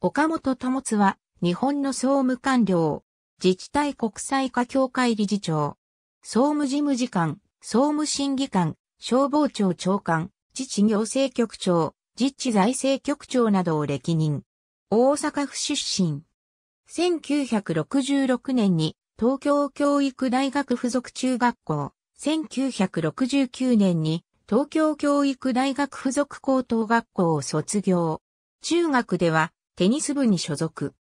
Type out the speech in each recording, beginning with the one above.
岡本智津は、日本の総務官僚、自治体国際化協会理事長、総務事務次官、総務審議官、消防庁長官、自治行政局長、自治財政局長などを歴任。大阪府出身。1966年に東京教育大学附属中学校、1969年に東京教育大学附属高等学校を卒業。中学ではテニス部に所属。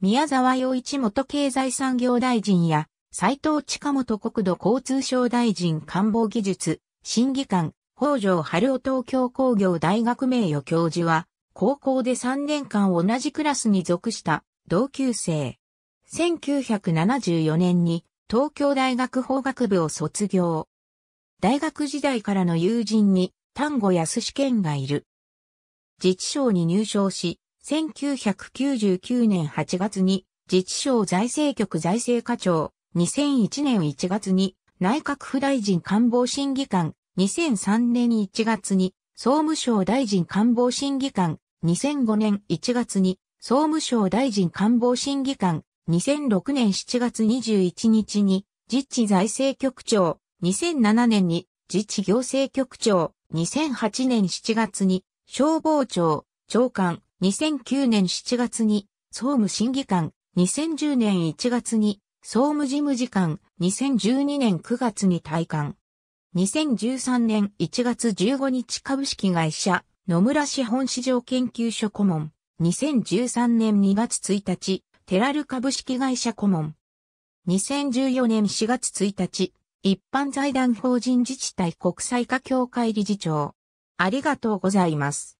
宮沢洋一元経済産業大臣や、斉藤近元国土交通省大臣官房技術、審議官、北条春夫東京工業大学名誉教授は、高校で3年間同じクラスに属した同級生。1974年に東京大学法学部を卒業。大学時代からの友人に丹後康試験がいる。自治省に入省し、1999年8月に自治省財政局財政課長、2001年1月に内閣府大臣官房審議官、2003年1月に総務省大臣官房審議官、2005年1月に総務省大臣官房審議官、2006年7月21日に自治財政局長、2007年に自治行政局長、2008年7月に消防庁、長官、2009年7月に総務審議官、2010年1月に総務事務次官、2012年9月に退官。2013年1月15日株式会社野村資本市場研究所顧問。2013年2月1日、テラル株式会社顧問。2014年4月1日、一般財団法人自治体国際化協会理事長。ありがとうございます。